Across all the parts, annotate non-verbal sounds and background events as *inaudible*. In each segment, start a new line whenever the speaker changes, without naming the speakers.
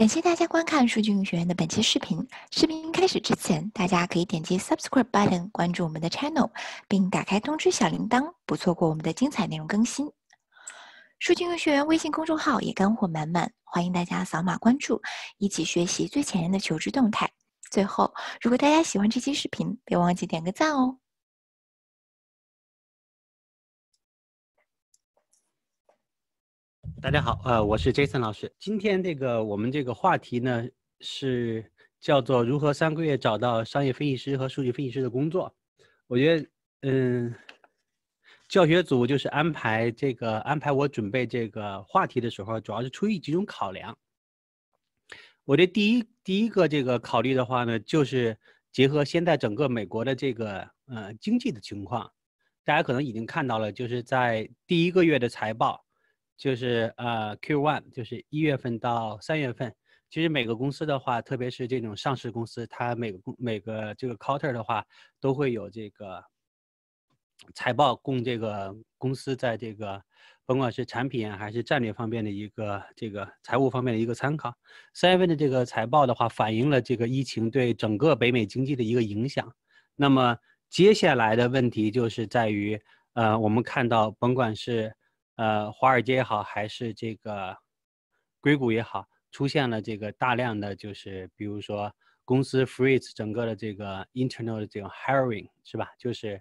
感谢大家观看数据运营学院的本期视频。视频开始之前，大家可以点击 Subscribe button 关注我们的 Channel，并打开通知小铃铛，不错过我们的精彩内容更新。数据运营学院微信公众号也干货满满，欢迎大家扫码关注，一起学习最前沿的求职动态。最后，如果大家喜欢这期视频，别忘记点个赞哦。大家好，呃，我是 Jason 老师。今天这个我们这个话题呢，是叫做如何三个月找到商业分析师和数据分析师的工作。我觉得，嗯，教学组就是安排这个安排我准备这个话题的时候，主要是出于几种考量。我这第一第一个这个考虑的话呢，就是结合现在整个美国的这个呃经济的情况，大家可能已经看到了，就是在第一个月的财报。就是呃，Q one 就是一月份到三月份。其实每个公司的话，特别是这种上市公司，它每个公每个这个 quarter 的话都会有这个财报，供这个公司在这个甭管是产品还是战略方面的一个这个财务方面的一个参考。三月份的这个财报的话，反映了这个疫情对整个北美经济的一个影响。那么接下来的问题就是在于，呃，我们看到甭管是呃，华尔街也好，还是这个硅谷也好，出现了这个大量的就是，比如说公司 freeze 整个的这个 internal 的这种 hiring 是吧？就是，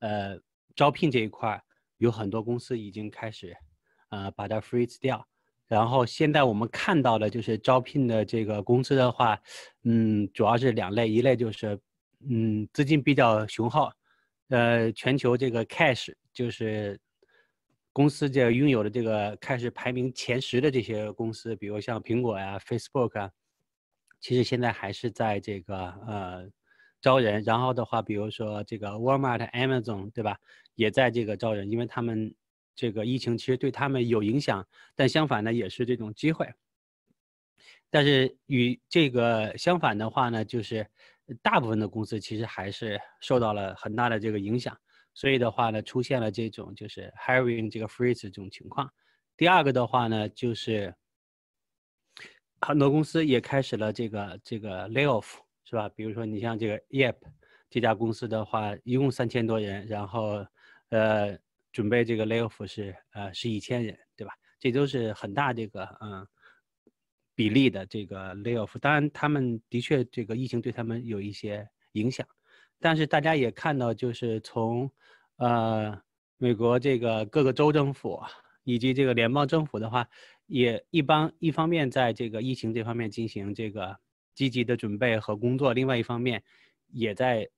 呃，招聘这一块有很多公司已经开始，呃，把它 freeze 掉。然后现在我们看到的就是招聘的这个公司的话，嗯，主要是两类，一类就是，嗯，资金比较雄厚，呃，全球这个 cash 就是。公司这拥有的这个开始排名前十的这些公司，比如像苹果呀、Facebook 啊，其实现在还是在这个呃招人。然后的话，比如说这个 Walmart、Amazon，对吧，也在这个招人，因为他们这个疫情其实对他们有影响，但相反呢，也是这种机会。但是与这个相反的话呢，就是大部分的公司其实还是受到了很大的这个影响。所以的话呢，出现了这种就是 hiring 这个 freeze 这种情况。第二个的话呢，就是很多公司也开始了这个这个 layoff，是吧？比如说你像这个 y e p 这家公司的话，一共三千多人，然后呃准备这个 layoff 是呃是一千人，对吧？这都是很大这个嗯比例的这个 layoff。当然，他们的确这个疫情对他们有一些影响。但是大家也看到，就是从，呃，美国这个各个州政府以及这个联邦政府的话，也一帮一方面在这个疫情这方面进行这个积极的准备和工作，另外一方面，也在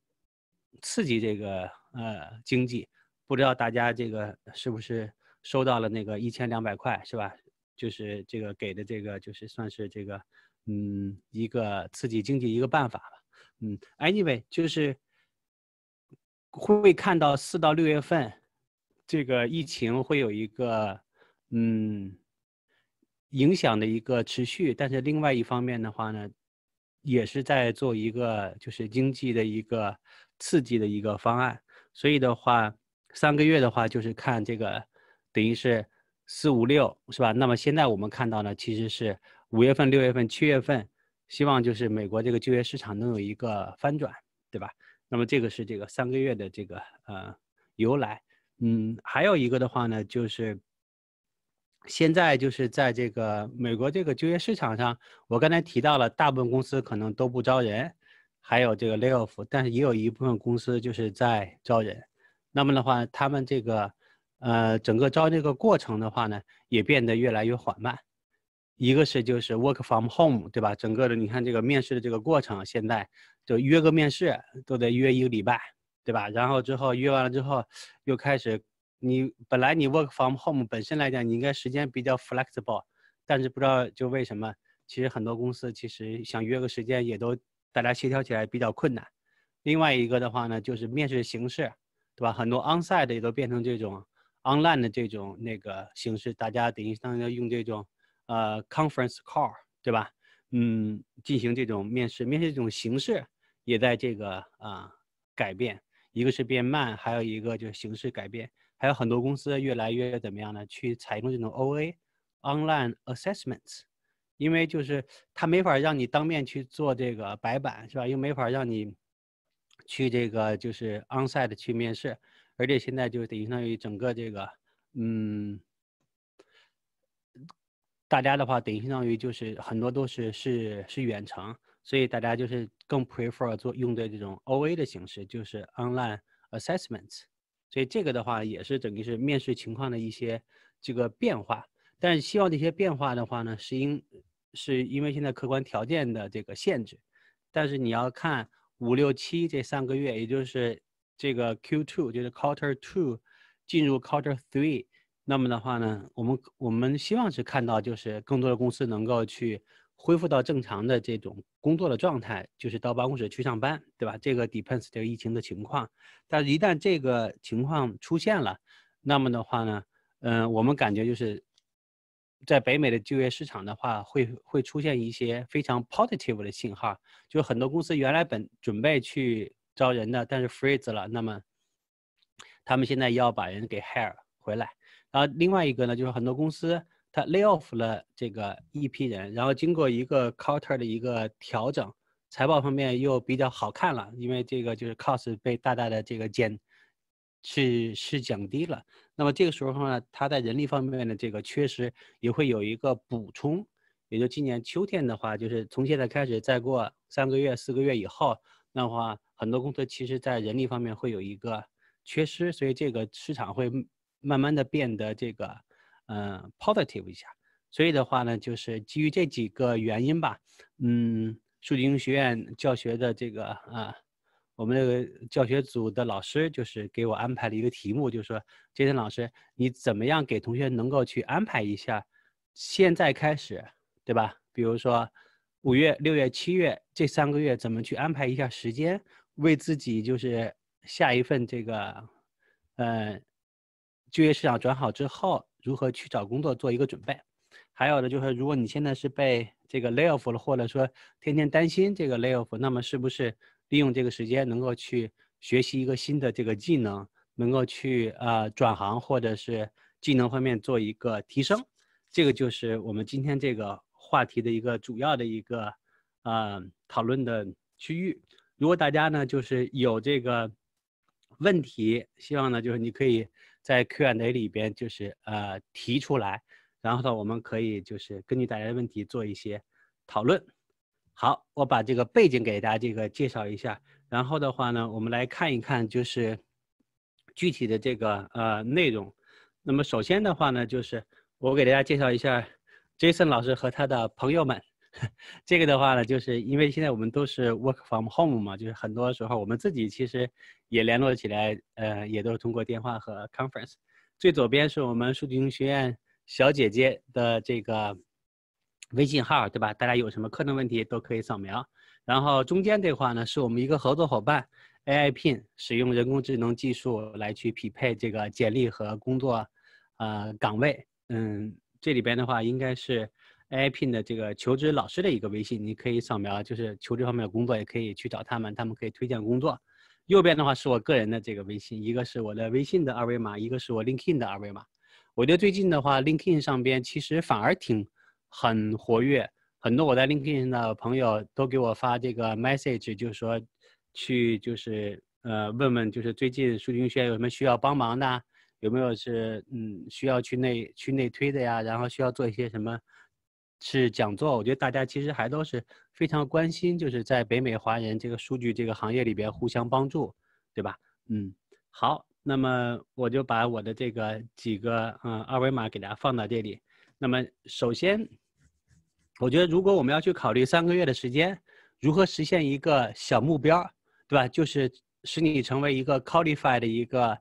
刺激这个呃经济。不知道大家这个是不是收到了那个一千两百块，是吧？就是这个给的这个，就是算是这个嗯一个刺激经济一个办法吧。嗯，Anyway，就是。会看到四到六月份，这个疫情会有一个嗯影响的一个持续，但是另外一方面的话呢，也是在做一个就是经济的一个刺激的一个方案，所以的话三个月的话就是看这个等于是四五六是吧？那么现在我们看到呢，其实是五月份、六月份、七月份，希望就是美国这个就业市场能有一个翻转，对吧？那么这个是这个三个月的这个呃由来，嗯，还有一个的话呢，就是现在就是在这个美国这个就业市场上，我刚才提到了大部分公司可能都不招人，还有这个 l a y o f f 但是也有一部分公司就是在招人，那么的话，他们这个呃整个招这个过程的话呢，也变得越来越缓慢。一个是就是 work from home，对吧？整个的你看这个面试的这个过程，现在就约个面试都得约一个礼拜，对吧？然后之后约完了之后，又开始你本来你 work from home 本身来讲，你应该时间比较 flexible，但是不知道就为什么，其实很多公司其实想约个时间也都大家协调起来比较困难。另外一个的话呢，就是面试形式，对吧？很多 onsite 的也都变成这种 online 的这种那个形式，大家等于相于要用这种。呃，conference call 对吧？嗯，进行这种面试，面试这种形式也在这个啊改变，一个是变慢，还有一个就是形式改变，还有很多公司越来越怎么样呢？去采用这种 O A online assessments，因为就是他没法让你当面去做这个白板是吧？又没法让你去这个就是 on site 去面试，而且现在就等于相当于整个这个嗯。大家的话，等于相当于就是很多都是是是远程，所以大家就是更 prefer 做用的这种 OA 的形式，就是 online assessments。所以这个的话也是等于是面试情况的一些这个变化。但是希望这些变化的话呢，是因是因为现在客观条件的这个限制。但是你要看五六七这三个月，也就是这个 Q2，就是 Quarter Two 进入 Quarter Three。那么的话呢，我们我们希望是看到，就是更多的公司能够去恢复到正常的这种工作的状态，就是到办公室去上班，对吧？这个 depends 这个疫情的情况，但是一旦这个情况出现了，那么的话呢，嗯，我们感觉就是，在北美的就业市场的话，会会出现一些非常 positive 的信号，就是很多公司原来本准备去招人的，但是 freeze 了，那么他们现在要把人给 hire 回来。然后另外一个呢，就是很多公司它 lay off 了这个一批人，然后经过一个 quarter 的一个调整，财报方面又比较好看了，因为这个就是 cost 被大大的这个减是是降低了。那么这个时候呢，它在人力方面的这个缺失也会有一个补充，也就今年秋天的话，就是从现在开始再过三个月四个月以后，那么很多公司其实在人力方面会有一个缺失，所以这个市场会。慢慢的变得这个，嗯，positive 一下。所以的话呢，就是基于这几个原因吧，嗯，数据学院教学的这个啊，我们这个教学组的老师就是给我安排了一个题目，就是说，杰森老师，你怎么样给同学能够去安排一下，现在开始，对吧？比如说五月、六月、七月这三个月怎么去安排一下时间，为自己就是下一份这个，呃，就业市场转好之后，如何去找工作做一个准备？还有的就是，如果你现在是被这个 layoff 了，或者说天天担心这个 layoff，那么是不是利用这个时间能够去学习一个新的这个技能，能够去呃转行或者是技能方面做一个提升？这个就是我们今天这个话题的一个主要的一个呃讨论的区域。如果大家呢就是有这个问题，希望呢就是你可以。在 Q A 里边，就是呃提出来，然后呢，我们可以就是根据大家的问题做一些讨论。好，我把这个背景给大家这个介绍一下，然后的话呢，我们来看一看就是具体的这个呃内容。那么首先的话呢，就是我给大家介绍一下 Jason 老师和他的朋友们。这个的话呢，就是因为现在我们都是 work from home 嘛，就是很多时候我们自己其实也联络起来，呃，也都是通过电话和 conference。最左边是我们数据学院小姐姐的这个微信号，对吧？大家有什么课程问题都可以扫描。然后中间这块呢，是我们一个合作伙伴 AI Pin，使用人工智能技术来去匹配这个简历和工作，呃，岗位。嗯，这里边的话应该是。AIPin 的这个求职老师的一个微信，你可以扫描，就是求职方面的工作也可以去找他们，他们可以推荐工作。右边的话是我个人的这个微信，一个是我的微信的二维码，一个是我 LinkedIn 的二维码。我觉得最近的话，LinkedIn 上边其实反而挺很活跃，很多我在 LinkedIn 的朋友都给我发这个 message，就是说去就是呃问问，就是最近苏君轩有什么需要帮忙的，有没有是嗯需要去内去内推的呀，然后需要做一些什么。是讲座，我觉得大家其实还都是非常关心，就是在北美华人这个数据这个行业里边互相帮助，对吧？嗯，好，那么我就把我的这个几个嗯二维码给大家放到这里。那么首先，我觉得如果我们要去考虑三个月的时间，如何实现一个小目标，对吧？就是使你成为一个 qualified 的一个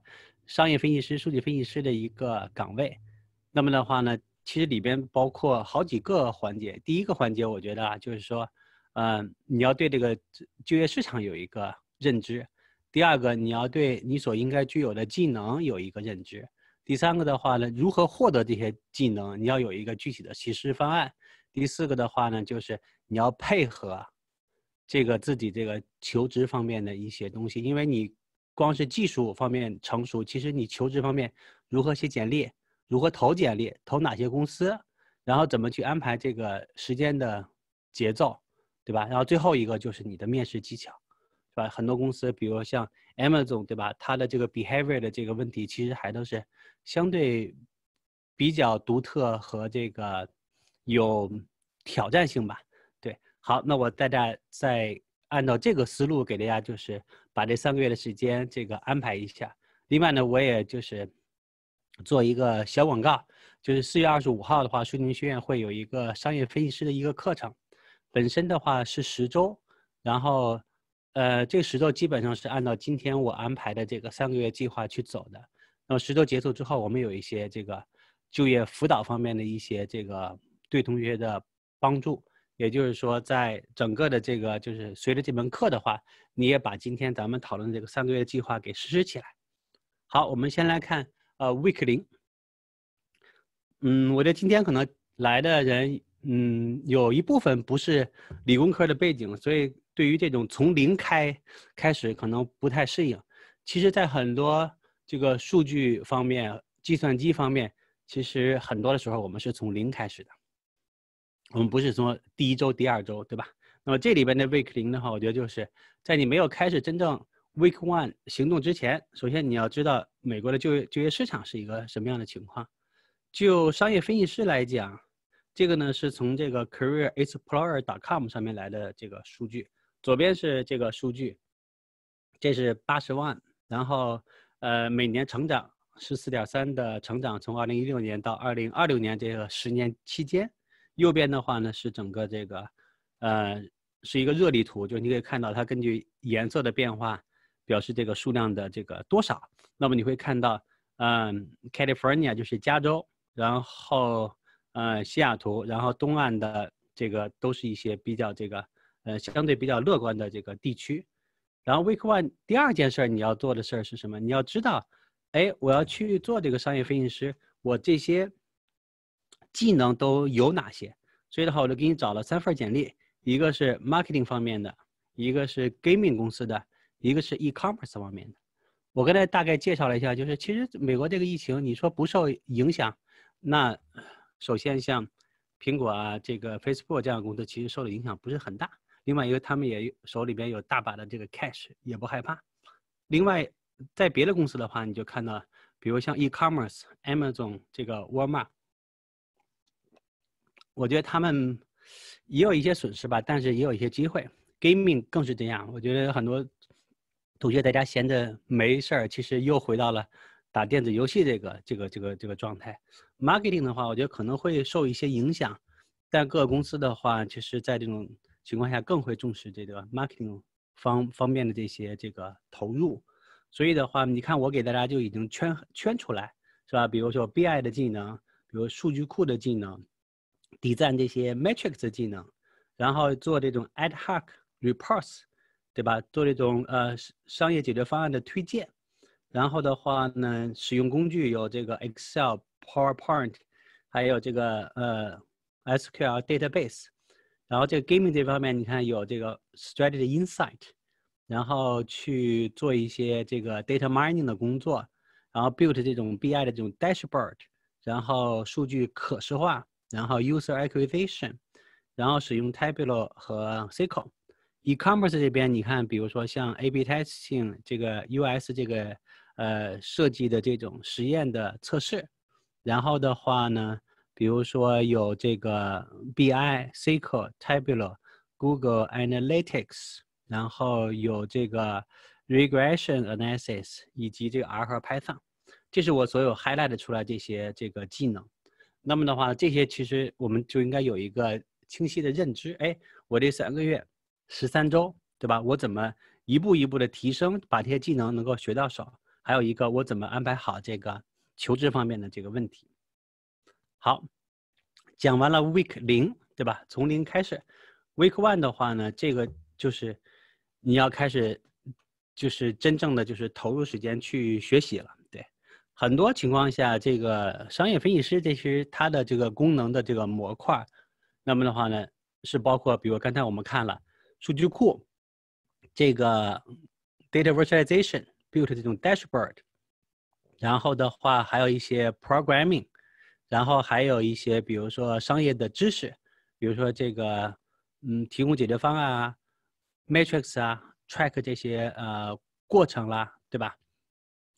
商业分析师、数据分析师的一个岗位。那么的话呢？其实里边包括好几个环节。第一个环节，我觉得啊，就是说，嗯，你要对这个就业市场有一个认知；第二个，你要对你所应该具有的技能有一个认知；第三个的话呢，如何获得这些技能，你要有一个具体的实施方案；第四个的话呢，就是你要配合这个自己这个求职方面的一些东西，因为你光是技术方面成熟，其实你求职方面如何写简历。如何投简历？投哪些公司？然后怎么去安排这个时间的节奏，对吧？然后最后一个就是你的面试技巧，是吧？很多公司，比如像 Amazon，对吧？它的这个 behavior 的这个问题其实还都是相对比较独特和这个有挑战性吧？对，好，那我大家再按照这个思路给大家就是把这三个月的时间这个安排一下。另外呢，我也就是。做一个小广告，就是四月二十五号的话，苏宁学院会有一个商业分析师的一个课程，本身的话是十周，然后，呃，这十周基本上是按照今天我安排的这个三个月计划去走的。那么十周结束之后，我们有一些这个就业辅导方面的一些这个对同学的帮助，也就是说，在整个的这个就是随着这门课的话，你也把今天咱们讨论这个三个月计划给实施起来。好，我们先来看。呃 w e e k 零，嗯，我觉得今天可能来的人，嗯，有一部分不是理工科的背景，所以对于这种从零开开始，可能不太适应。其实，在很多这个数据方面、计算机方面，其实很多的时候我们是从零开始的，我们不是说第一周、第二周，对吧？那么这里边的 week 零的话，我觉得就是在你没有开始真正。Week One 行动之前，首先你要知道美国的就业就业市场是一个什么样的情况。就商业分析师来讲，这个呢是从这个 CareerExplorer.com 上面来的这个数据。左边是这个数据，这是八十万，然后呃每年成长十四点三的成长，从二零一六年到二零二六年这个十年期间。右边的话呢是整个这个呃是一个热力图，就是你可以看到它根据颜色的变化。表示这个数量的这个多少，那么你会看到，嗯，California 就是加州，然后呃西雅图，然后东岸的这个都是一些比较这个，呃，相对比较乐观的这个地区。然后 Week One 第二件事儿你要做的事儿是什么？你要知道，哎，我要去做这个商业飞行师，我这些技能都有哪些？所以的话，我就给你找了三份简历，一个是 Marketing 方面的，一个是 Gaming 公司的。一个是 e-commerce 方面的，我刚才大概介绍了一下，就是其实美国这个疫情，你说不受影响，那首先像苹果啊、这个 Facebook 这样的公司，其实受的影响不是很大。另外一个，他们也手里边有大把的这个 cash，也不害怕。另外，在别的公司的话，你就看到，比如像 e-commerce Amazon 这个 Walmart，我觉得他们也有一些损失吧，但是也有一些机会。Gaming 更是这样，我觉得很多。同学在家闲着没事儿，其实又回到了打电子游戏这个这个这个这个状态。Marketing 的话，我觉得可能会受一些影响，但各个公司的话，其实在这种情况下更会重视这个 Marketing 方方面的这些这个投入。所以的话，你看我给大家就已经圈圈出来，是吧？比如说 BI 的技能，比如数据库的技能，底站这些 Metrics 技能，然后做这种 Ad Hoc Reports。对吧？做这种呃商业解决方案的推荐，然后的话呢，使用工具有这个 Excel、PowerPoint，还有这个呃 SQL Database，然后这个 Gaming 这方面，你看有这个 Strategy Insight，然后去做一些这个 Data Mining 的工作，然后 Build 这种 BI 的这种 Dashboard，然后数据可视化，然后 User Acquisition，然后使用 Tableau 和 SQL。eCommerce 这边，你看，比如说像 A/B Testing 这个 US 这个呃设计的这种实验的测试，然后的话呢，比如说有这个 BI、SQL、Tableau、Google Analytics，然后有这个 Regression Analysis 以及这个 R 和 Python，这是我所有 highlight 出来这些这个技能。那么的话，这些其实我们就应该有一个清晰的认知。哎，我这三个月。十三周，对吧？我怎么一步一步的提升，把这些技能能够学到手？还有一个，我怎么安排好这个求职方面的这个问题？好，讲完了 week 零，对吧？从零开始，week one 的话呢，这个就是你要开始，就是真正的就是投入时间去学习了。对，很多情况下，这个商业分析师其实它的这个功能的这个模块，那么的话呢，是包括比如刚才我们看了。数据库，这个 data virtualization build 这种 dashboard，然后的话还有一些 programming，然后还有一些比如说商业的知识，比如说这个嗯提供解决方案啊 m a t r i x 啊 track 这些呃过程啦，对吧？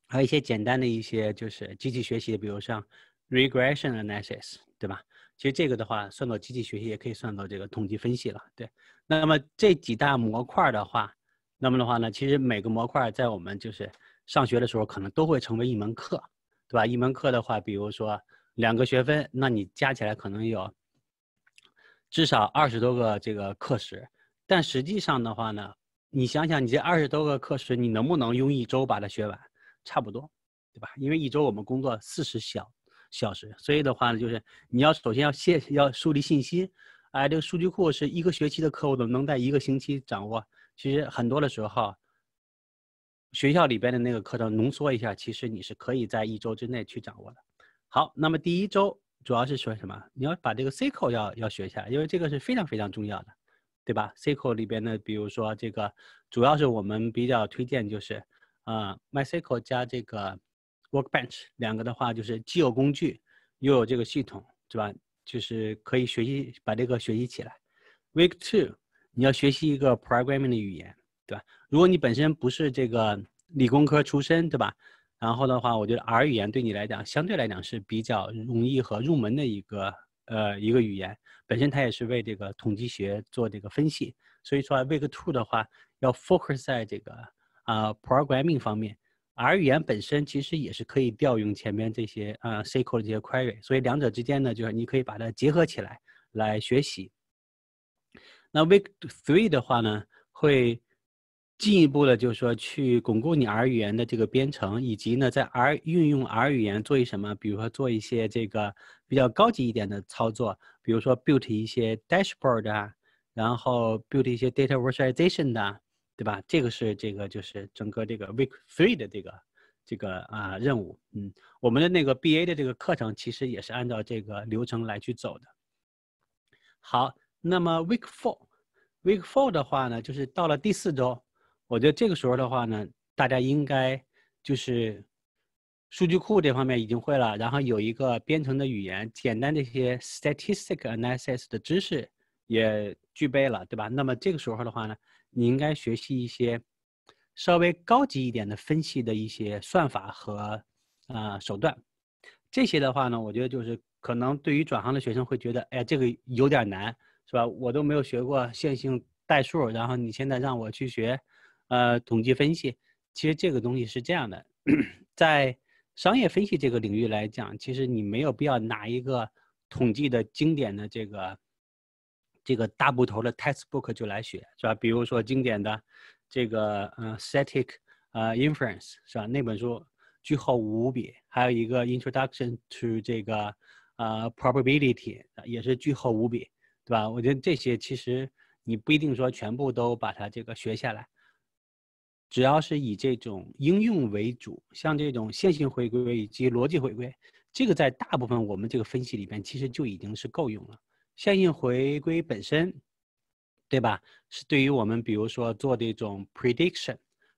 还有一些简单的一些就是机器学习的，比如像 regression analysis，对吧？其实这个的话，算到机器学习也可以算到这个统计分析了。对，那么这几大模块的话，那么的话呢，其实每个模块在我们就是上学的时候，可能都会成为一门课，对吧？一门课的话，比如说两个学分，那你加起来可能有至少二十多个这个课时。但实际上的话呢，你想想你这二十多个课时，你能不能用一周把它学完？差不多，对吧？因为一周我们工作四十小。小时，所以的话呢，就是你要首先要先要树立信心，哎，这个数据库是一个学期的课，我怎么能在一个星期掌握？其实很多的时候，学校里边的那个课程浓缩一下，其实你是可以在一周之内去掌握的。好，那么第一周主要是说什么？你要把这个 SQL 要要学一下，因为这个是非常非常重要的，对吧？SQL 里边的，比如说这个，主要是我们比较推荐就是，啊，MySQL 加这个。Workbench 两个的话，就是既有工具又有这个系统，对吧？就是可以学习把这个学习起来。Week two，你要学习一个 programming 的语言，对吧？如果你本身不是这个理工科出身，对吧？然后的话，我觉得 R 语言对你来讲相对来讲是比较容易和入门的一个呃一个语言。本身它也是为这个统计学做这个分析，所以说 Week two 的话要 focus 在这个啊 programming 方面。R 语言本身其实也是可以调用前面这些啊 SQL 的这些 query，所以两者之间呢，就是你可以把它结合起来来学习。那 Week Three 的话呢，会进一步的，就是说去巩固你 R 语言的这个编程，以及呢，在 R 运用 R 语言做一什么，比如说做一些这个比较高级一点的操作，比如说 build 一些 dashboard 啊，然后 build 一些 data visualization 的。对吧？这个是这个就是整个这个 week three 的这个这个啊任务，嗯，我们的那个 B A 的这个课程其实也是按照这个流程来去走的。好，那么 week four，week four 的话呢，就是到了第四周，我觉得这个时候的话呢，大家应该就是数据库这方面已经会了，然后有一个编程的语言，简单的一些 statistic analysis 的知识也具备了，对吧？那么这个时候的话呢？你应该学习一些稍微高级一点的分析的一些算法和啊手段，这些的话呢，我觉得就是可能对于转行的学生会觉得，哎呀，这个有点难，是吧？我都没有学过线性代数，然后你现在让我去学，呃，统计分析，其实这个东西是这样的，*coughs* 在商业分析这个领域来讲，其实你没有必要拿一个统计的经典的这个。这个大部头的 textbook 就来学，是吧？比如说经典的这个嗯 s t a t i c 啊 inference，是吧？那本书巨厚无比，还有一个 introduction to 这个啊 probability 也是巨厚无比，对吧？我觉得这些其实你不一定说全部都把它这个学下来，只要是以这种应用为主，像这种线性回归以及逻辑回归，这个在大部分我们这个分析里边其实就已经是够用了。线性回归本身，对吧？是对于我们比如说做的一种 prediction，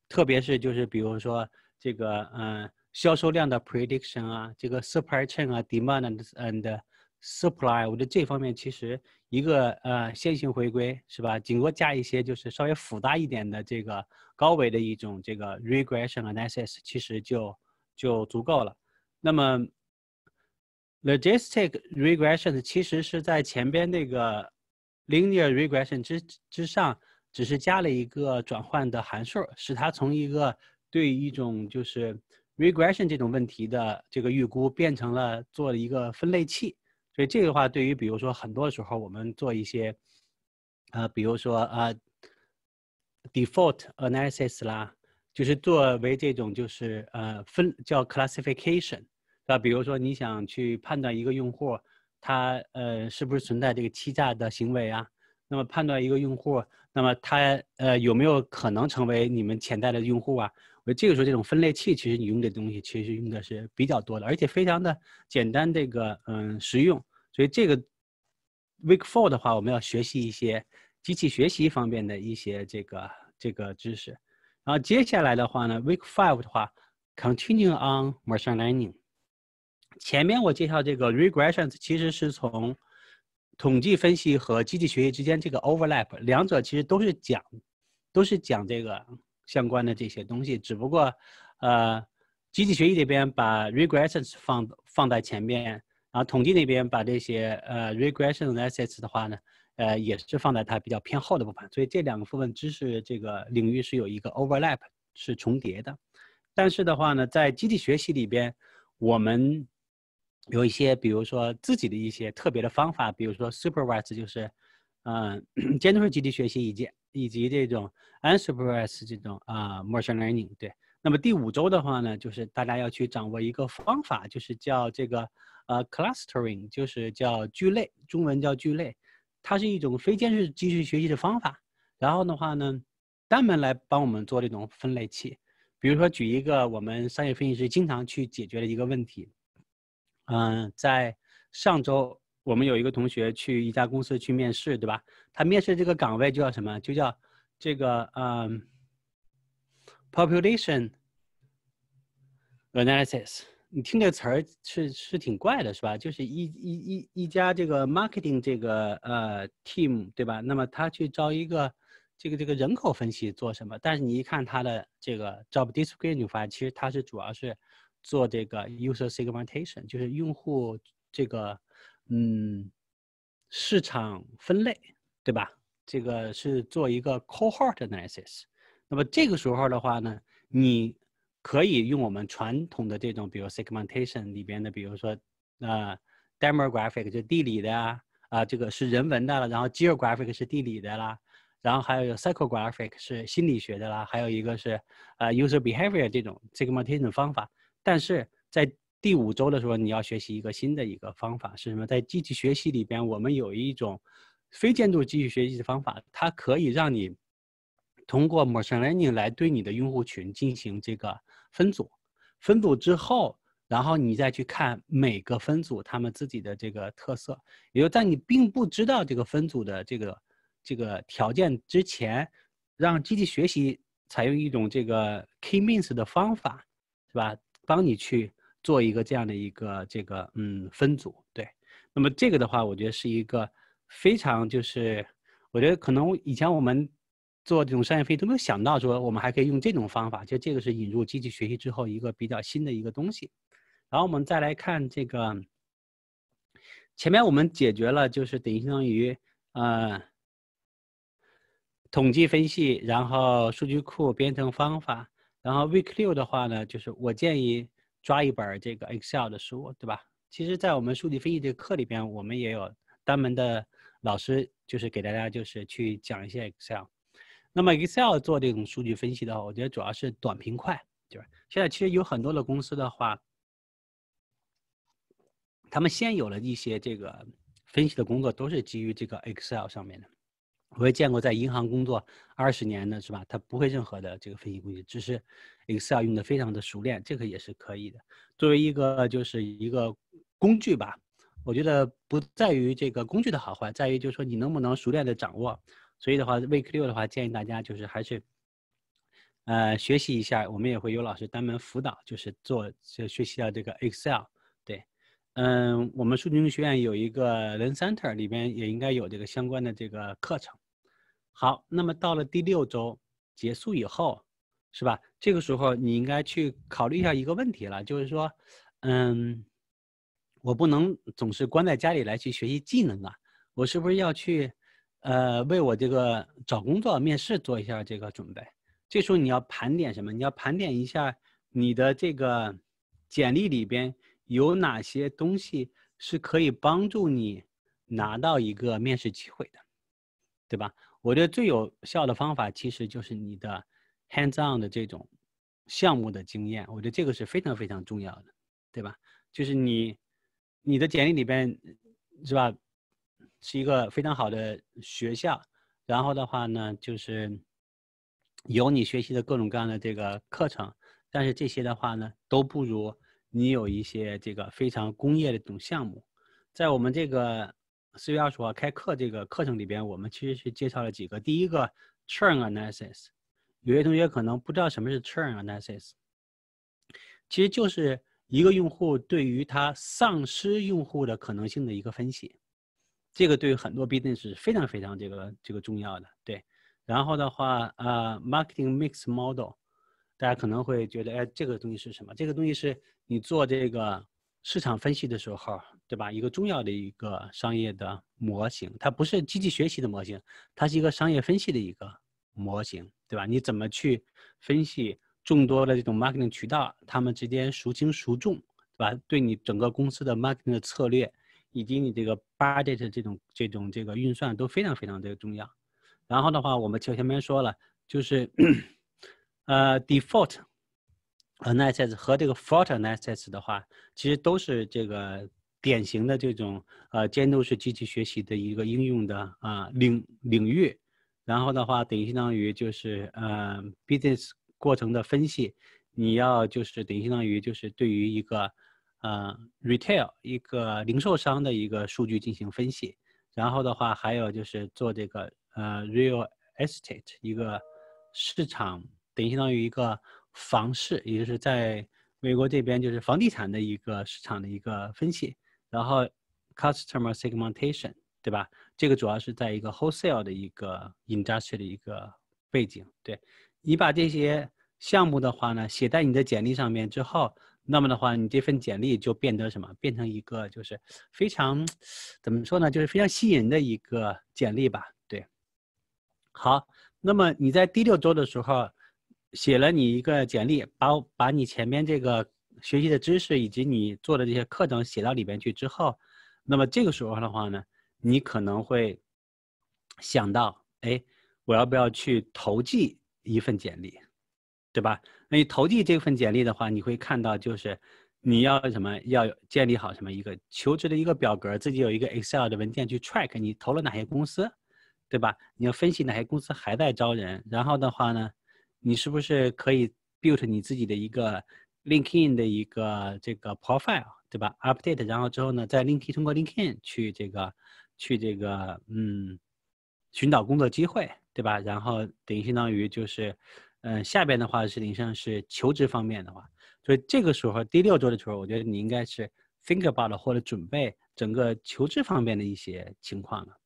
特别是就是比如说这个嗯销售量的 prediction 啊，这个 surplus 啊，demand and supply，我觉得这方面其实一个呃线性回归是吧？经过加一些就是稍微复杂一点的这个高维的一种这个 regression analysis，其实就就足够了。那么，Logistic regression 其实是在前边那个 linear regression 之之上，只是加了一个转换的函数，使它从一个对一种就是 regression 这种问题的这个预估，变成了做了一个分类器。所以这个话对于比如说很多时候我们做一些，呃，比如说呃，default analysis 啦，就是作为这种就是呃分叫 classification。那比如说你想去判断一个用户，他呃是不是存在这个欺诈的行为啊？那么判断一个用户，那么他呃有没有可能成为你们潜在的用户啊？我这个时候这种分类器，其实你用这东西其实用的是比较多的，而且非常的简单，这个嗯实用。所以这个 week four 的话，我们要学习一些机器学习方面的一些这个这个知识。然后接下来的话呢，week five 的话 c o n t i n u e on machine learning。前面我介绍这个 regressions，其实是从统计分析和机器学习之间这个 overlap，两者其实都是讲，都是讲这个相关的这些东西，只不过，呃，机器学习这边把 regressions 放放在前面，然后统计那边把这些呃 r e g r e s s i o n a s s e t s 的话呢，呃，也是放在它比较偏后的部分，所以这两个部分知识这个领域是有一个 overlap，是重叠的，但是的话呢，在机器学习里边，我们有一些，比如说自己的一些特别的方法，比如说 supervised 就是，嗯，*clears throat* 监督式集体学习以及以及这种 unsupervised 这种啊 machine learning。对，那么第五周的话呢，就是大家要去掌握一个方法，就是叫这个呃 clustering，就是叫聚类，中文叫聚类，它是一种非监督机器学习的方法。然后的话呢，专门来帮我们做这种分类器。比如说举一个我们商业分析师经常去解决的一个问题。嗯，在上周我们有一个同学去一家公司去面试，对吧？他面试这个岗位就叫什么？就叫这个嗯，population analysis。你听这个词儿是是挺怪的，是吧？就是一一一一家这个 marketing 这个呃 team，对吧？那么他去招一个这个这个人口分析做什么？但是你一看他的这个 job description，你发现其实他是主要是。做这个 user segmentation，就是用户这个嗯市场分类，对吧？这个是做一个 cohort analysis。那么这个时候的话呢，你可以用我们传统的这种，比如 segmentation 里边的，比如说呃 demographic 就地理的呀，啊这个是人文的了，然后 geographic 是地理的啦，然后还有 psychographic 是心理学的啦，还有一个是呃 user behavior 这种 segmentation 方法。但是在第五周的时候，你要学习一个新的一个方法是什么？在机器学习里边，我们有一种非监督机器学习的方法，它可以让你通过 machine learning 来对你的用户群进行这个分组。分组之后，然后你再去看每个分组他们自己的这个特色，也就在你并不知道这个分组的这个这个条件之前，让机器学习采用一种这个 k means 的方法，是吧？帮你去做一个这样的一个这个嗯分组对，那么这个的话，我觉得是一个非常就是我觉得可能以前我们做这种商业分析都没有想到说我们还可以用这种方法，就这个是引入机器学习之后一个比较新的一个东西。然后我们再来看这个，前面我们解决了就是等于相当于呃统计分析，然后数据库编程方法。然后 week 六的话呢，就是我建议抓一本这个 Excel 的书，对吧？其实，在我们数据分析这个课里边，我们也有专门的老师，就是给大家就是去讲一些 Excel。那么 Excel 做这种数据分析的话，我觉得主要是短平快，对吧？现在其实有很多的公司的话，他们现有的一些这个分析的工作，都是基于这个 Excel 上面的。我也见过在银行工作二十年的，是吧？他不会任何的这个分析工具，只是 Excel 用的非常的熟练，这个也是可以的。作为一个就是一个工具吧，我觉得不在于这个工具的好坏，在于就是说你能不能熟练的掌握。所以的话，Week 六的话，建议大家就是还是，呃，学习一下。我们也会有老师专门辅导，就是做这学习到这个 Excel。对，嗯，我们数据学院有一个 Learn Center，里边也应该有这个相关的这个课程。好，那么到了第六周结束以后，是吧？这个时候你应该去考虑一下一个问题了，就是说，嗯，我不能总是关在家里来去学习技能啊，我是不是要去，呃，为我这个找工作、面试做一下这个准备？这时候你要盘点什么？你要盘点一下你的这个简历里边有哪些东西是可以帮助你拿到一个面试机会的，对吧？我觉得最有效的方法其实就是你的 hands-on 的这种项目的经验，我觉得这个是非常非常重要的，对吧？就是你你的简历里边是吧，是一个非常好的学校，然后的话呢，就是有你学习的各种各样的这个课程，但是这些的话呢，都不如你有一些这个非常工业的这种项目，在我们这个。四月二十号开课，这个课程里边，我们其实是介绍了几个。第一个 churn analysis，有些同学可能不知道什么是 churn analysis，其实就是一个用户对于他丧失用户的可能性的一个分析。这个对于很多 business 非常非常这个这个重要的。对，然后的话，呃，marketing mix model，大家可能会觉得，哎，这个东西是什么？这个东西是你做这个。市场分析的时候，对吧？一个重要的一个商业的模型，它不是机器学习的模型，它是一个商业分析的一个模型，对吧？你怎么去分析众多的这种 marketing 渠道，它们之间孰轻孰重，对吧？对你整个公司的 marketing 的策略，以及你这个 budget 这种这种这个运算都非常非常的重要。然后的话，我们前面说了，就是 *coughs* 呃 default。呃 n l s 和这个 Fort n e l s 的话，其实都是这个典型的这种呃监督式机器学习的一个应用的啊领领域。然后的话，等于相当于就是呃 business 过程的分析，你要就是等于相当于就是对于一个呃 retail 一个零售商的一个数据进行分析。然后的话，还有就是做这个呃 real estate 一个市场等于相当于一个。房市，也就是在美国这边，就是房地产的一个市场的一个分析，然后 customer segmentation，对吧？这个主要是在一个 wholesale 的一个 industry 的一个背景。对，你把这些项目的话呢，写在你的简历上面之后，那么的话，你这份简历就变得什么？变成一个就是非常怎么说呢？就是非常吸引的一个简历吧。对，好，那么你在第六周的时候。写了你一个简历，把把你前面这个学习的知识以及你做的这些课程写到里边去之后，那么这个时候的话呢，你可能会想到，哎，我要不要去投寄一份简历，对吧？那你投递这份简历的话，你会看到就是你要什么要建立好什么一个求职的一个表格，自己有一个 Excel 的文件去 track 你投了哪些公司，对吧？你要分析哪些公司还在招人，然后的话呢？你是不是可以 build 你自己的一个 LinkedIn 的一个这个 profile，对吧？Update，然后之后呢，在 LinkedIn 通过 LinkedIn 去这个去这个嗯寻找工作机会，对吧？然后等于相当于就是嗯下边的话是实际是求职方面的话，所以这个时候第六周的时候，我觉得你应该是 think about 或者准备整个求职方面的一些情况了。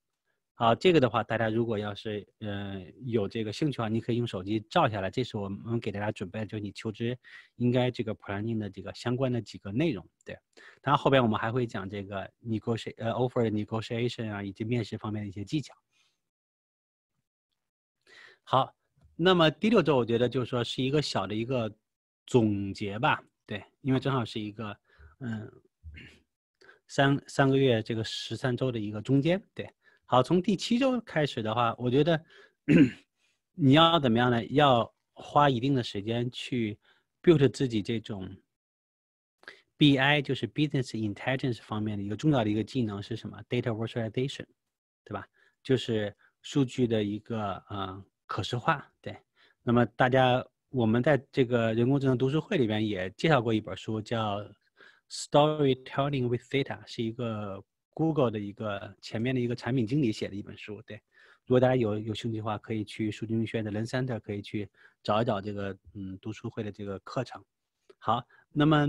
啊，这个的话，大家如果要是呃有这个兴趣的话，你可以用手机照下来。这是我们给大家准备，就是你求职应该这个 planning 的这个相关的几个内容。对，当然后边我们还会讲这个 negotiation，呃 offer negotiation 啊，以及面试方面的一些技巧。好，那么第六周我觉得就是说是一个小的一个总结吧。对，因为正好是一个嗯三三个月这个十三周的一个中间。对。好，从第七周开始的话，我觉得 *clears throat* 你要怎么样呢？要花一定的时间去 build 自己这种 BI，就是 business intelligence 方面的一个重要的一个技能是什么？data visualization，对吧？就是数据的一个呃可视化。对，那么大家我们在这个人工智能读书会里边也介绍过一本书，叫 Storytelling with Data，是一个。Google 的一个前面的一个产品经理写的一本书，对。如果大家有有兴趣的话，可以去数据学院的 Center，可以去找一找这个嗯读书会的这个课程。好，那么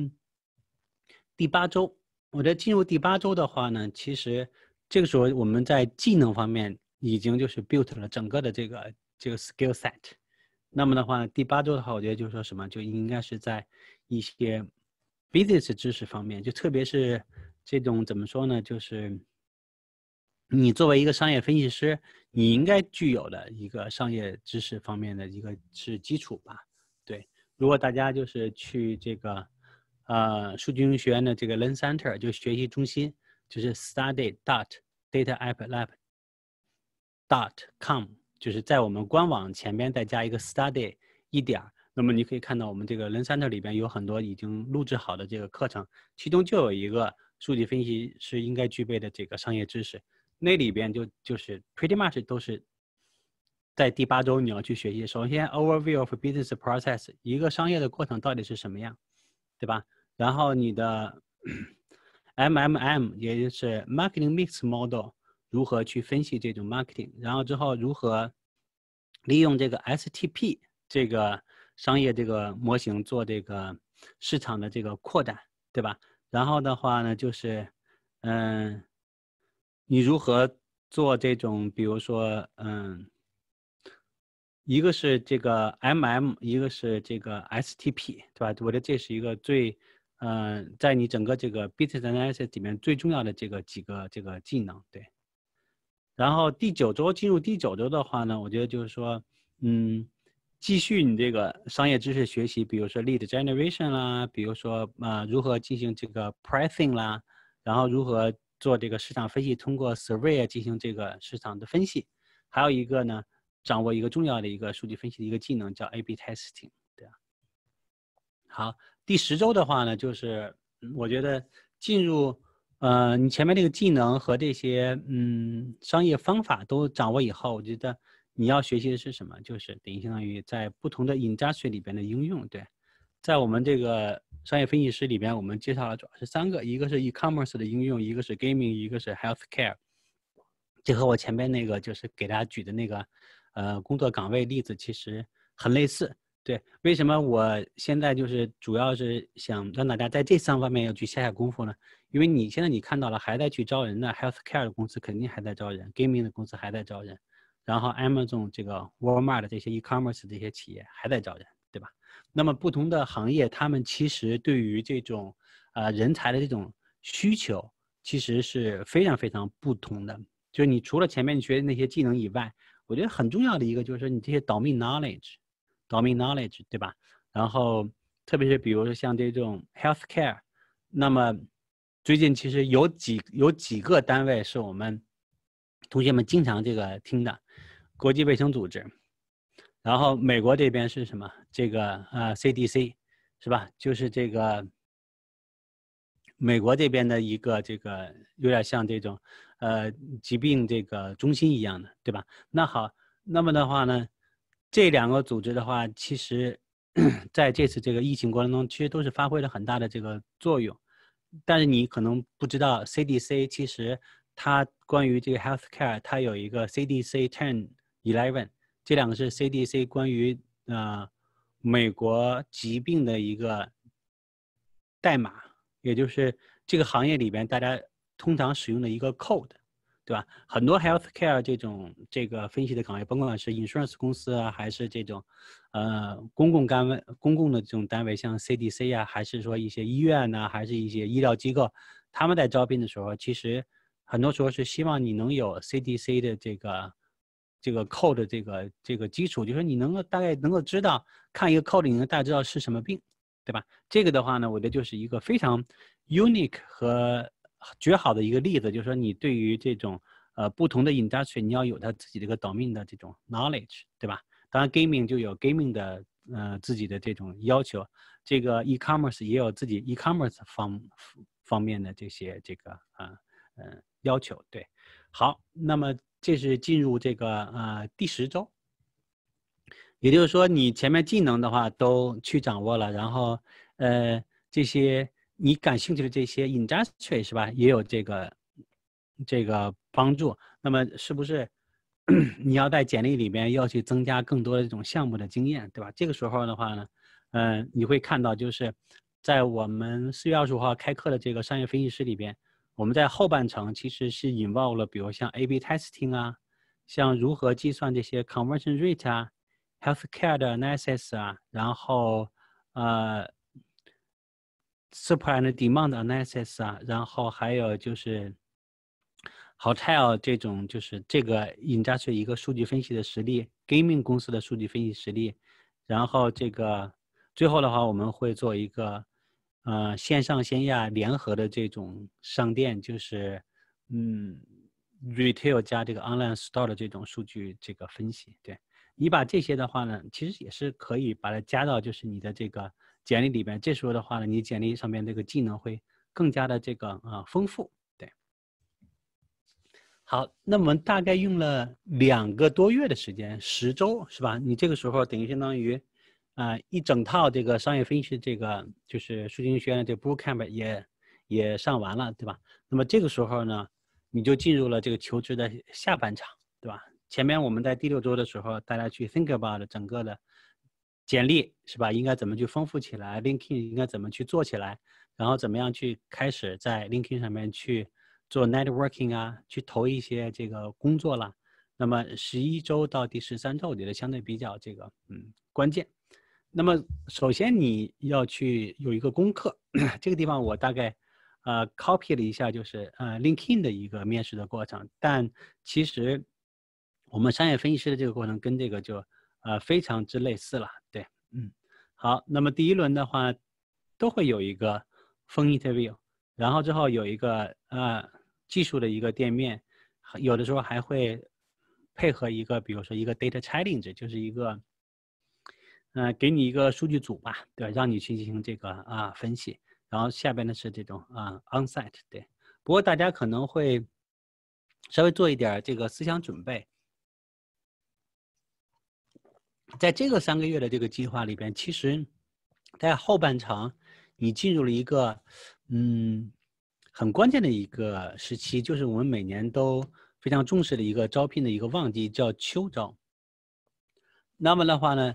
第八周，我在进入第八周的话呢，其实这个时候我们在技能方面已经就是 built 了整个的这个这个 skill set。那么的话，第八周的话，我觉得就是说什么，就应该是在一些 business 知识方面，就特别是。这种怎么说呢？就是你作为一个商业分析师，你应该具有的一个商业知识方面的一个是基础吧？对。如果大家就是去这个，呃，数据学院的这个 Learn Center 就学习中心，就是 study dot data app lab dot com，就是在我们官网前边再加一个 study 一点儿，那么你可以看到我们这个 Learn Center 里边有很多已经录制好的这个课程，其中就有一个。数据分析是应该具备的这个商业知识，那里边就就是 pretty much 都是，在第八周你要去学习。首先，overview of business process，一个商业的过程到底是什么样，对吧？然后你的 MMM，*clears throat* 也就是 marketing mix model，如何去分析这种 marketing？然后之后如何利用这个 STP 这个商业这个模型做这个市场的这个扩展，对吧？然后的话呢，就是，嗯，你如何做这种，比如说，嗯，一个是这个 MM，一个是这个 STP，对吧？我觉得这是一个最，嗯，在你整个这个 business 里面最重要的这个几个这个技能，对。然后第九周进入第九周的话呢，我觉得就是说，嗯。继续你这个商业知识学习，比如说 lead generation 啦，比如说啊如何进行这个 pricing 啦，然后如何做这个市场分析，通过 survey 进行这个市场的分析，还有一个呢，掌握一个重要的一个数据分析的一个技能叫 A/B testing，对啊。好，第十周的话呢，就是我觉得进入呃你前面那个技能和这些嗯商业方法都掌握以后，我觉得。你要学习的是什么？就是等于相当于在不同的 industry 里边的应用。对，在我们这个商业分析师里边，我们介绍了主要是三个：一个是 e-commerce 的应用，一个是 gaming，一个是 healthcare。这和我前面那个就是给大家举的那个呃工作岗位例子其实很类似。对，为什么我现在就是主要是想让大家在这三方面要去下下功夫呢？因为你现在你看到了还在去招人的 healthcare 的公司肯定还在招人，gaming 的公司还在招人。然后 Amazon 这个、Walmart 这些 e-commerce 这些企业还在招人，对吧？那么不同的行业，他们其实对于这种呃人才的这种需求，其实是非常非常不同的。就是你除了前面你学的那些技能以外，我觉得很重要的一个就是说你这些 domain knowledge，domain knowledge，对吧？然后特别是比如说像这种 health care，那么最近其实有几有几个单位是我们同学们经常这个听的。国际卫生组织，然后美国这边是什么？这个呃，CDC，是吧？就是这个美国这边的一个这个有点像这种呃疾病这个中心一样的，对吧？那好，那么的话呢，这两个组织的话，其实在这次这个疫情过程中，其实都是发挥了很大的这个作用。但是你可能不知道，CDC 其实它关于这个 health care，它有一个 CDC ten。Eleven，这两个是 CDC 关于呃美国疾病的一个代码，也就是这个行业里边大家通常使用的一个 code，对吧？很多 health care 这种这个分析的岗位，甭管是 insurance 公司啊，还是这种呃公共单位、公共的这种单位，像 CDC 呀，还是说一些医院呐，还是一些医疗机构，他们在招聘的时候，其实很多时候是希望你能有 CDC 的这个。这个 code 这个这个基础，就说你能够大概能够知道，看一个 code 你能大概知道是什么病，对吧？这个的话呢，我觉得就是一个非常 unique 和绝好的一个例子，就是说你对于这种呃不同的 industry，你要有它自己的一个 domain 的这种 knowledge，对吧？当然 gaming 就有 gaming 的呃自己的这种要求，这个 e-commerce 也有自己 e-commerce 方方面的这些这个啊嗯要求。对，好，那么。这是进入这个呃第十周，也就是说你前面技能的话都去掌握了，然后呃这些你感兴趣的这些 industry 是吧，也有这个这个帮助。那么是不是你要在简历里边要去增加更多的这种项目的经验，对吧？这个时候的话呢，嗯，你会看到就是在我们四月二十五号开课的这个商业分析师里边。我们在后半程其实是引 e 了，比如像 A/B testing 啊，像如何计算这些 conversion rate 啊，health care 的 analysis 啊，然后呃，supply and demand analysis 啊，然后还有就是 hotel 这种，就是这个引出 y 一个数据分析的实力，gaming 公司的数据分析实力，然后这个最后的话我们会做一个。呃，线上线下联合的这种商店，就是嗯，retail 加这个 online store 的这种数据，这个分析，对你把这些的话呢，其实也是可以把它加到就是你的这个简历里边。这时候的话呢，你简历上面这个技能会更加的这个啊丰富。对，好，那我们大概用了两个多月的时间，十周是吧？你这个时候等于相当于。啊，一整套这个商业分析，这个就是树根学院这个 Bootcamp 也也上完了，对吧？那么这个时候呢，你就进入了这个求职的下半场，对吧？前面我们在第六周的时候，大家去 think about 整个的简历是吧？应该怎么去丰富起来？Linking 应该怎么去做起来？然后怎么样去开始在 l i n k i n 上面去做 Networking 啊？去投一些这个工作啦？那么十一周到第十三周，我觉得相对比较这个嗯关键。那么首先你要去有一个功课，*clears throat* 这个地方我大概，呃，copy 了一下，就是呃，LinkedIn 的一个面试的过程。但其实我们商业分析师的这个过程跟这个就，呃，非常之类似了。对，嗯，好。那么第一轮的话，都会有一个 Phone Interview，然后之后有一个呃技术的一个店面，有的时候还会配合一个，比如说一个 Data Challenge，就是一个。嗯，给你一个数据组吧，对吧？让你去进行这个啊分析。然后下边的是这种啊 on site，对。不过大家可能会稍微做一点这个思想准备。在这个三个月的这个计划里边，其实，在后半程，你进入了一个嗯很关键的一个时期，就是我们每年都非常重视的一个招聘的一个旺季，叫秋招。那么的话呢？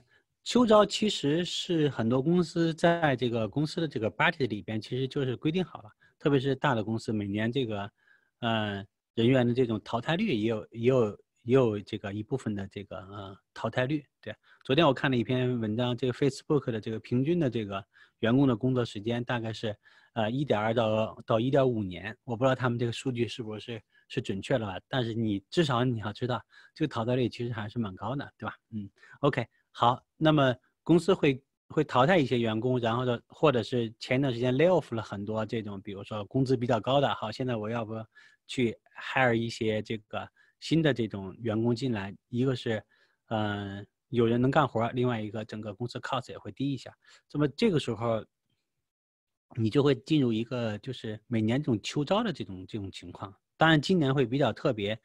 秋招其实是很多公司在这个公司的这个 b a r t y 里边，其实就是规定好了。特别是大的公司，每年这个，呃，人员的这种淘汰率也有，也有，也有这个一部分的这个，呃，淘汰率。对，昨天我看了一篇文章，这个 Facebook 的这个平均的这个员工的工作时间大概是，呃，一点二到到一点五年。我不知道他们这个数据是不是是准确的，但是你至少你要知道，这个淘汰率其实还是蛮高的，对吧？嗯，OK。好，那么公司会会淘汰一些员工，然后呢，或者是前段时间 lay off 了很多这种，比如说工资比较高的。好，现在我要不，去 hire 一些这个新的这种员工进来，一个是，嗯，有人能干活，另外一个整个公司 cost 也会低一下。那么这个时候，你就会进入一个就是每年这种秋招的这种这种情况。当然今年会比较特别，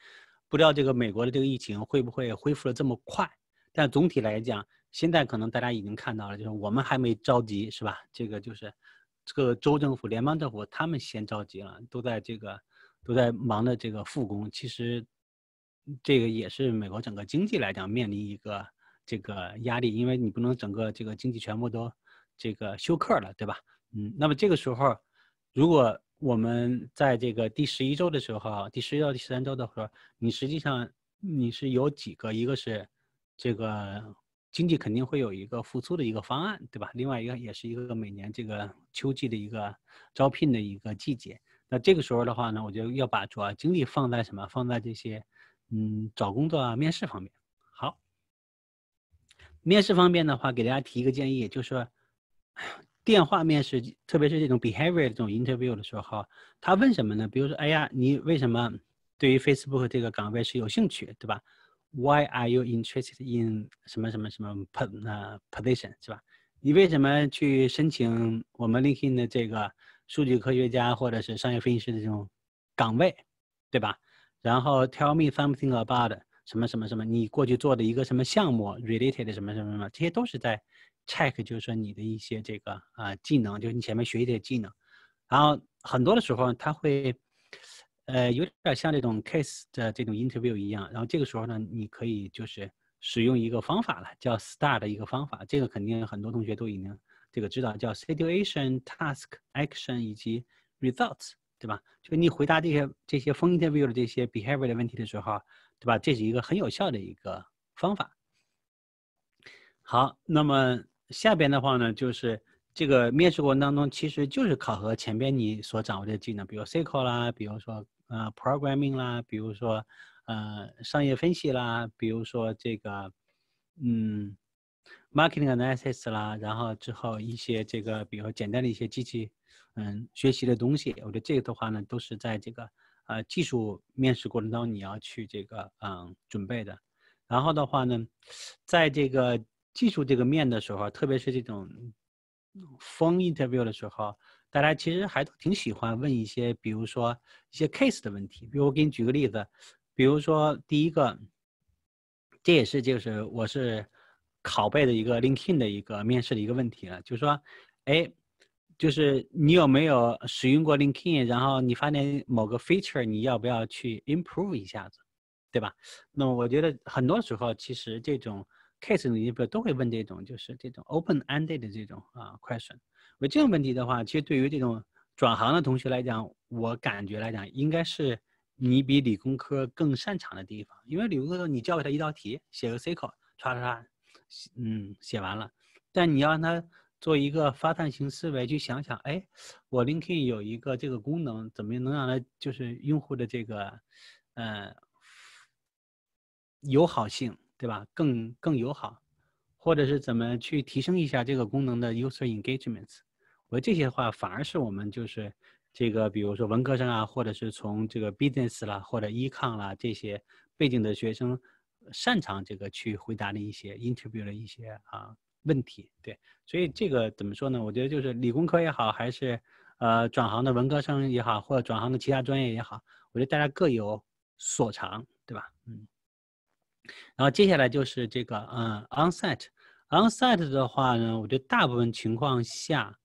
不知道这个美国的这个疫情会不会恢复的这么快。但总体来讲，现在可能大家已经看到了，就是我们还没着急，是吧？这个就是，这个州政府、联邦政府他们先着急了，都在这个都在忙着这个复工。其实，这个也是美国整个经济来讲面临一个这个压力，因为你不能整个这个经济全部都这个休克了，对吧？嗯，那么这个时候，如果我们在这个第十一周的时候、第十一到第十三周的时候，你实际上你是有几个，一个是。这个经济肯定会有一个复苏的一个方案，对吧？另外一个也是一个每年这个秋季的一个招聘的一个季节。那这个时候的话呢，我就要把主要精力放在什么？放在这些，嗯，找工作、啊、面试方面。好，面试方面的话，给大家提一个建议，就是电话面试，特别是这种 behavior 这种 interview 的时候，他问什么呢？比如说，哎呀，你为什么对于 Facebook 这个岗位是有兴趣，对吧？Why are you interested in 什么什么什么 pos p i t i o n 是吧？你为什么去申请我们 LinkedIn 的这个数据科学家或者是商业分析师的这种岗位，对吧？然后 tell me something about 什么什么什么，你过去做的一个什么项目 related 什么什么什么，这些都是在 check，就是说你的一些这个啊技能，就是你前面学一些技能，然后很多的时候他会。呃，有点像这种 case 的这种 interview 一样，然后这个时候呢，你可以就是使用一个方法了，叫 STAR 的一个方法。这个肯定很多同学都已经这个知道，叫 situation、task、action 以及 results，对吧？就你回答这些这些 interview 的这些 behavior 的问题的时候，对吧？这是一个很有效的一个方法。好，那么下边的话呢，就是这个面试过程当中其实就是考核前边你所掌握的技能，比如 s q i l l 啦，比如说。啊，programming 啦，比如说，呃，商业分析啦，比如说这个，嗯，marketing a n a l y s i s 啦，然后之后一些这个，比如说简单的一些机器，嗯，学习的东西，我觉得这个的话呢，都是在这个呃技术面试过程当中你要去这个嗯准备的。然后的话呢，在这个技术这个面的时候，特别是这种风 interview 的时候。大家其实还都挺喜欢问一些，比如说一些 case 的问题。比如我给你举个例子，比如说第一个，这也是就是我是拷贝的一个 LinkedIn 的一个面试的一个问题了，就是说，哎，就是你有没有使用过 LinkedIn，然后你发现某个 feature，你要不要去 improve 一下子，对吧？那么我觉得很多时候其实这种。case 里边都会问这种，就是这种 open ended 的这种啊 question。我这种问题的话，其实对于这种转行的同学来讲，我感觉来讲应该是你比理工科更擅长的地方，因为理工科你教给他一道题，写个 circle，唰唰，嗯，写完了。但你要让他做一个发散型思维，去想想，哎，我 LinkedIn 有一个这个功能，怎么能让它就是用户的这个呃，友好性？对吧？更更友好，或者是怎么去提升一下这个功能的 user engagements？我觉得这些话反而是我们就是这个，比如说文科生啊，或者是从这个 business 啦，或者 econ 啦这些背景的学生擅长这个去回答的一些 interview 的一些啊问题。对，所以这个怎么说呢？我觉得就是理工科也好，还是呃转行的文科生也好，或者转行的其他专业也好，我觉得大家各有所长，对吧？嗯。然后接下来就是这个，嗯，on site，on site 的话呢，我觉得大部分情况下，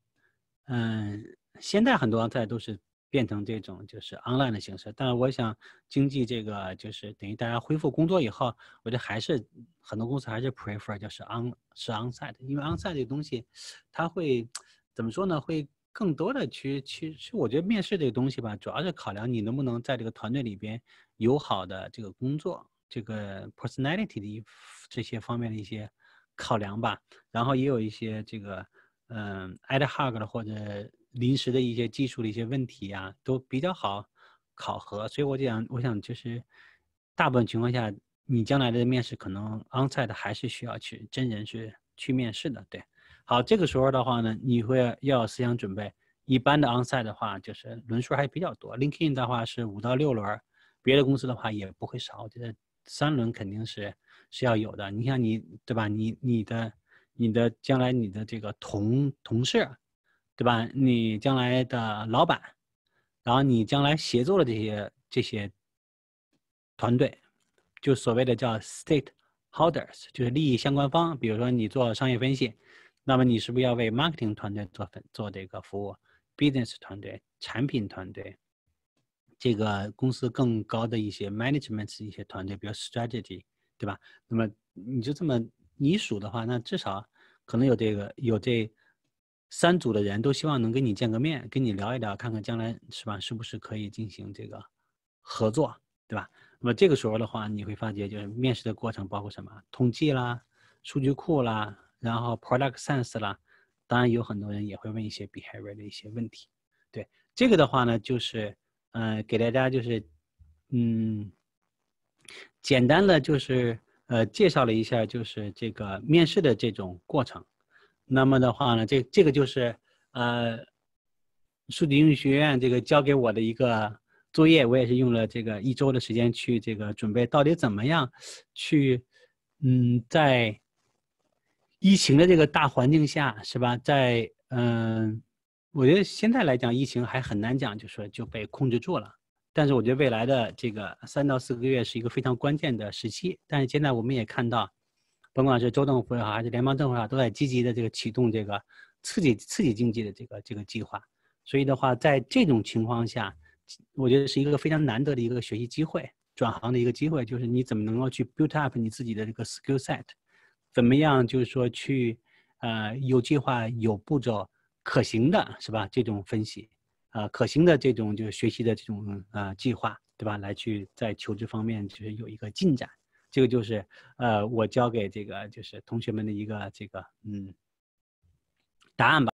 嗯，现在很多在都是变成这种就是 online 的形式。但是我想，经济这个就是等于大家恢复工作以后，我觉得还是很多公司还是 prefer 就是 on 是 on site，因为 on site 这个东西，它会怎么说呢？会更多的去去去，我觉得面试这个东西吧，主要是考量你能不能在这个团队里边友好的这个工作。这个 personality 的一这些方面的一些考量吧，然后也有一些这个，嗯，ad-hoc 的或者临时的一些技术的一些问题啊，都比较好考核。所以我想，我想就是大部分情况下，你将来的面试可能 onsite 还是需要去真人是去面试的。对，好，这个时候的话呢，你会要有思想准备。一般的 onsite 的话，就是轮数还比较多，LinkedIn 的话是五到六轮，别的公司的话也不会少。我觉得。三轮肯定是是要有的。你像你对吧？你你的你的将来你的这个同同事，对吧？你将来的老板，然后你将来协作的这些这些团队，就所谓的叫 stake holders，就是利益相关方。比如说你做商业分析，那么你是不是要为 marketing 团队做做这个服务？business 团队、产品团队。这个公司更高的一些 management 一些团队，比如 strategy，对吧？那么你就这么你数的话，那至少可能有这个有这三组的人都希望能跟你见个面，跟你聊一聊，看看将来是吧是不是可以进行这个合作，对吧？那么这个时候的话，你会发觉就是面试的过程包括什么统计啦、数据库啦，然后 product sense 啦，当然有很多人也会问一些 behavior 的一些问题。对这个的话呢，就是。嗯，给大家就是，嗯，简单的就是呃，介绍了一下就是这个面试的这种过程。那么的话呢，这这个就是呃，数据应用学院这个交给我的一个作业，我也是用了这个一周的时间去这个准备，到底怎么样去嗯，在疫情的这个大环境下，是吧？在嗯。我觉得现在来讲，疫情还很难讲，就说就被控制住了。但是我觉得未来的这个三到四个月是一个非常关键的时期。但是现在我们也看到，甭管是州政府也好，还是联邦政府也好，都在积极的这个启动这个刺激刺激经济的这个这个计划。所以的话，在这种情况下，我觉得是一个非常难得的一个学习机会，转行的一个机会，就是你怎么能够去 build up 你自己的这个 skill set，怎么样，就是说去，呃，有计划、有步骤。可行的是吧？这种分析，啊，可行的这种就是学习的这种呃计划，对吧？来去在求职方面就是有一个进展，这个就是呃，我交给这个就是同学们的一个这个嗯答案吧。